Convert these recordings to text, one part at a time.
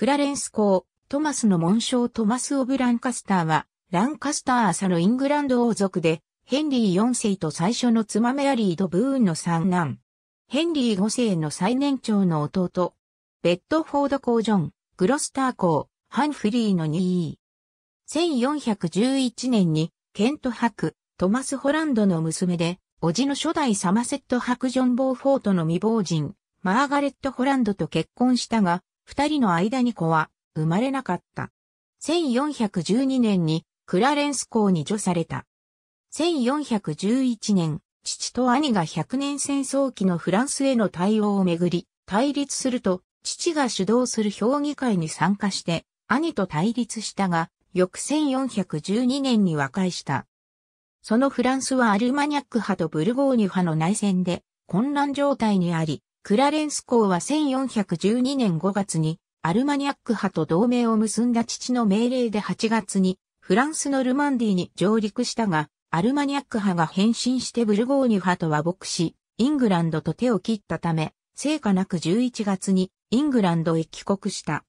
クラレンス公、トマスの紋章トマス・オブ・ランカスターは、ランカスター朝のイングランド王族で、ヘンリー4世と最初の妻メアリー・ド・ブーンの三男。ヘンリー5世の最年長の弟。ベッドフォード公ジョン、グロスター公、ハンフリーの2位。1411年に、ケント伯、トマス・ホランドの娘で、叔父の初代サマセット伯ジョン・ボーフォートの未亡人、マーガレット・ホランドと結婚したが、二人の間に子は生まれなかった。1412年にクラレンス公に除された。1411年、父と兄が100年戦争期のフランスへの対応をめぐり、対立すると、父が主導する評議会に参加して、兄と対立したが、翌1412年に和解した。そのフランスはアルマニャック派とブルゴーニュ派の内戦で混乱状態にあり、クラレンス公は1412年5月にアルマニャック派と同盟を結んだ父の命令で8月にフランスのルマンディに上陸したが、アルマニャック派が変身してブルゴーニュ派と和睦し、イングランドと手を切ったため、成果なく11月にイングランドへ帰国した。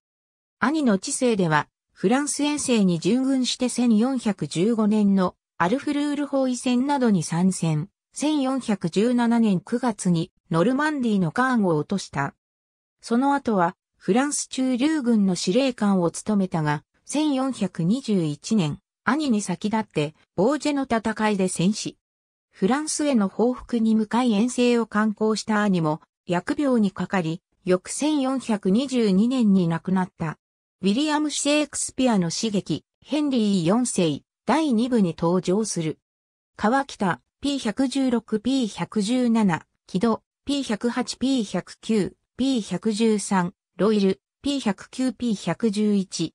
兄の知性では、フランス遠征に従軍して1415年のアルフルール包囲戦などに参戦。1417年9月にノルマンディのカーンを落とした。その後は、フランス中流軍の司令官を務めたが、1421年、兄に先立って、ボージェの戦いで戦死。フランスへの報復に向かい遠征を観光した兄も、疫病にかかり、翌1422年に亡くなった。ウィリアム・シェイクスピアの刺激、ヘンリー4世、第2部に登場する。川北、P116、P117、木戸、P108、P109、P113、ロイル、P109、P111。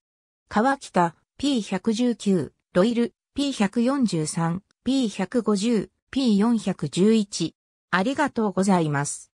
川北、P119、ロイル、P143、P150、P411。ありがとうございます。